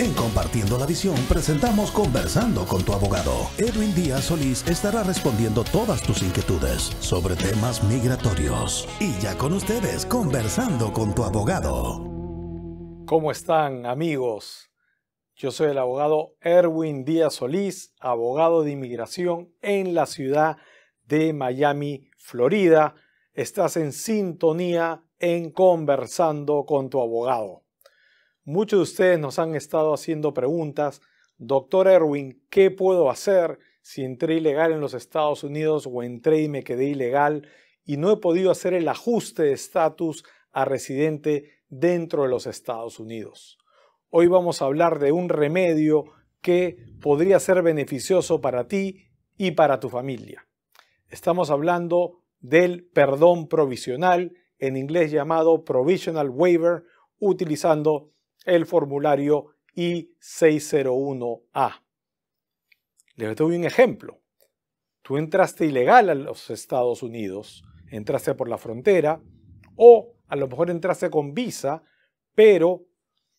En Compartiendo la Visión presentamos Conversando con tu abogado. Erwin Díaz Solís estará respondiendo todas tus inquietudes sobre temas migratorios. Y ya con ustedes, Conversando con tu abogado. ¿Cómo están amigos? Yo soy el abogado Erwin Díaz Solís, abogado de inmigración en la ciudad de Miami, Florida. Estás en sintonía en Conversando con tu abogado. Muchos de ustedes nos han estado haciendo preguntas, doctor Erwin, ¿qué puedo hacer si entré ilegal en los Estados Unidos o entré y me quedé ilegal y no he podido hacer el ajuste de estatus a residente dentro de los Estados Unidos? Hoy vamos a hablar de un remedio que podría ser beneficioso para ti y para tu familia. Estamos hablando del perdón provisional, en inglés llamado provisional waiver, utilizando el formulario I-601A. Les doy un ejemplo. Tú entraste ilegal a los Estados Unidos, entraste por la frontera o a lo mejor entraste con visa, pero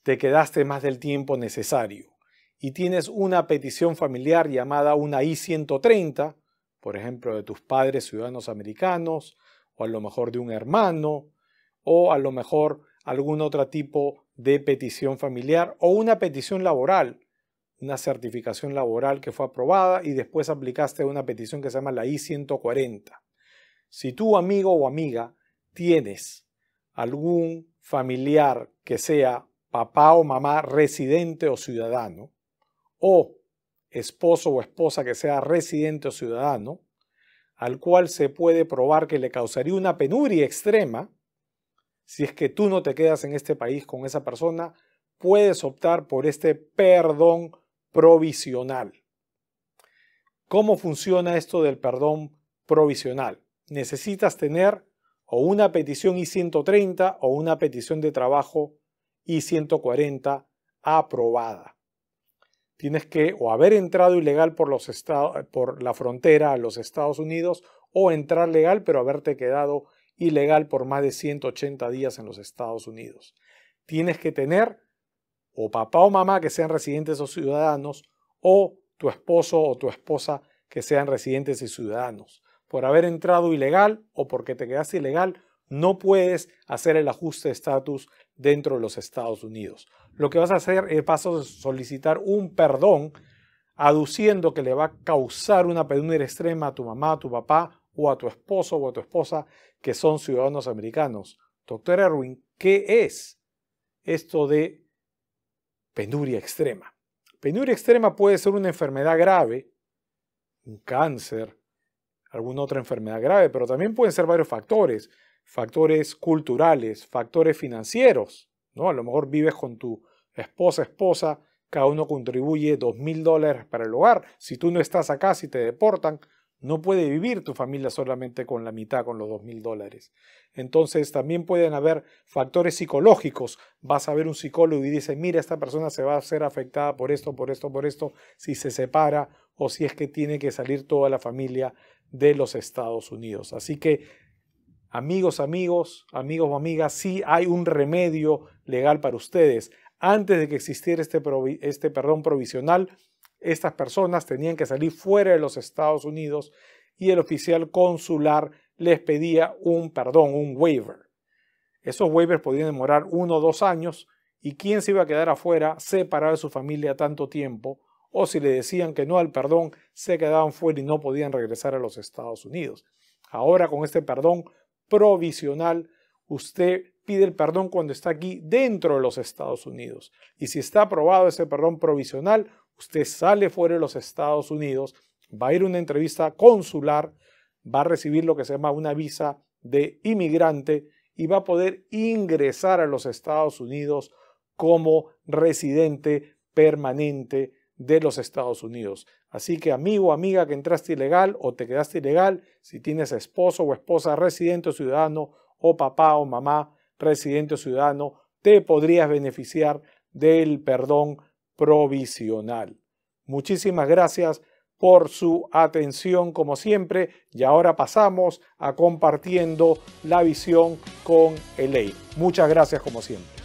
te quedaste más del tiempo necesario y tienes una petición familiar llamada una I-130, por ejemplo, de tus padres ciudadanos americanos, o a lo mejor de un hermano, o a lo mejor algún otro tipo de petición familiar o una petición laboral, una certificación laboral que fue aprobada y después aplicaste una petición que se llama la I-140. Si tu amigo o amiga tienes algún familiar que sea papá o mamá residente o ciudadano, o esposo o esposa que sea residente o ciudadano, al cual se puede probar que le causaría una penuria extrema, si es que tú no te quedas en este país con esa persona, puedes optar por este perdón provisional. ¿Cómo funciona esto del perdón provisional? Necesitas tener o una petición I-130 o una petición de trabajo I-140 aprobada. Tienes que o haber entrado ilegal por, por la frontera a los Estados Unidos o entrar legal pero haberte quedado ilegal por más de 180 días en los Estados Unidos. Tienes que tener o papá o mamá que sean residentes o ciudadanos o tu esposo o tu esposa que sean residentes y ciudadanos. Por haber entrado ilegal o porque te quedaste ilegal, no puedes hacer el ajuste de estatus dentro de los Estados Unidos. Lo que vas a hacer es solicitar un perdón aduciendo que le va a causar una penuria extrema a tu mamá, a tu papá o a tu esposo o a tu esposa que son ciudadanos americanos. Doctor Erwin, ¿qué es esto de penuria extrema? Penuria extrema puede ser una enfermedad grave, un cáncer, alguna otra enfermedad grave, pero también pueden ser varios factores, factores culturales, factores financieros, ¿no? A lo mejor vives con tu esposa, esposa, cada uno contribuye dos mil dólares para el hogar, si tú no estás acá, si te deportan, no puede vivir tu familia solamente con la mitad, con los dos mil dólares. Entonces también pueden haber factores psicológicos. Vas a ver un psicólogo y dice, mira, esta persona se va a ser afectada por esto, por esto, por esto, si se separa o si es que tiene que salir toda la familia de los Estados Unidos. Así que, amigos, amigos, amigos o amigas, sí hay un remedio legal para ustedes. Antes de que existiera este, este perdón provisional, estas personas tenían que salir fuera de los Estados Unidos y el oficial consular les pedía un perdón, un waiver. Esos waivers podían demorar uno o dos años y quién se iba a quedar afuera, separado de su familia tanto tiempo, o si le decían que no al perdón, se quedaban fuera y no podían regresar a los Estados Unidos. Ahora con este perdón provisional, usted pide el perdón cuando está aquí dentro de los Estados Unidos. Y si está aprobado ese perdón provisional, Usted sale fuera de los Estados Unidos, va a ir a una entrevista consular, va a recibir lo que se llama una visa de inmigrante y va a poder ingresar a los Estados Unidos como residente permanente de los Estados Unidos. Así que amigo o amiga que entraste ilegal o te quedaste ilegal, si tienes esposo o esposa residente o ciudadano o papá o mamá residente o ciudadano, te podrías beneficiar del perdón provisional. Muchísimas gracias por su atención como siempre y ahora pasamos a compartiendo la visión con el Ley. Muchas gracias como siempre.